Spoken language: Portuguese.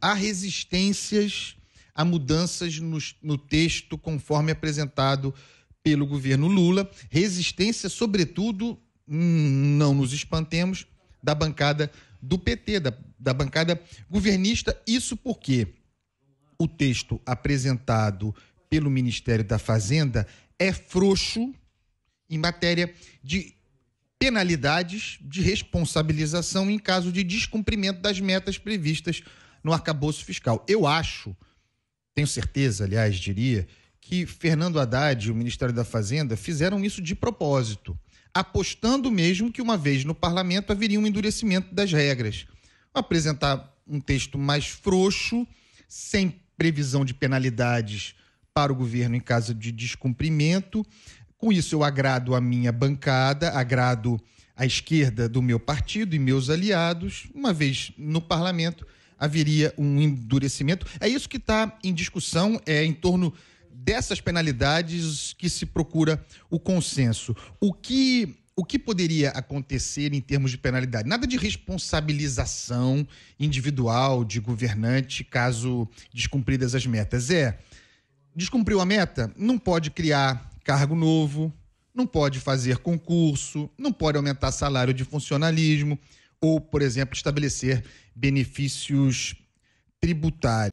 Há resistências a mudanças no, no texto conforme apresentado pelo governo Lula. Resistência, sobretudo, hum, não nos espantemos, da bancada do PT, da, da bancada governista. Isso porque o texto apresentado pelo Ministério da Fazenda é frouxo em matéria de penalidades de responsabilização em caso de descumprimento das metas previstas no arcabouço fiscal. Eu acho, tenho certeza, aliás, diria, que Fernando Haddad e o Ministério da Fazenda fizeram isso de propósito, apostando mesmo que uma vez no parlamento haveria um endurecimento das regras. Apresentar um texto mais frouxo, sem previsão de penalidades para o governo em caso de descumprimento. Com isso, eu agrado a minha bancada, agrado à esquerda do meu partido e meus aliados, uma vez no parlamento haveria um endurecimento. É isso que está em discussão é, em torno dessas penalidades que se procura o consenso. O que o que poderia acontecer em termos de penalidade? Nada de responsabilização individual de governante caso descumpridas as metas. É, descumpriu a meta, não pode criar cargo novo, não pode fazer concurso, não pode aumentar salário de funcionalismo ou, por exemplo, estabelecer benefícios tributários.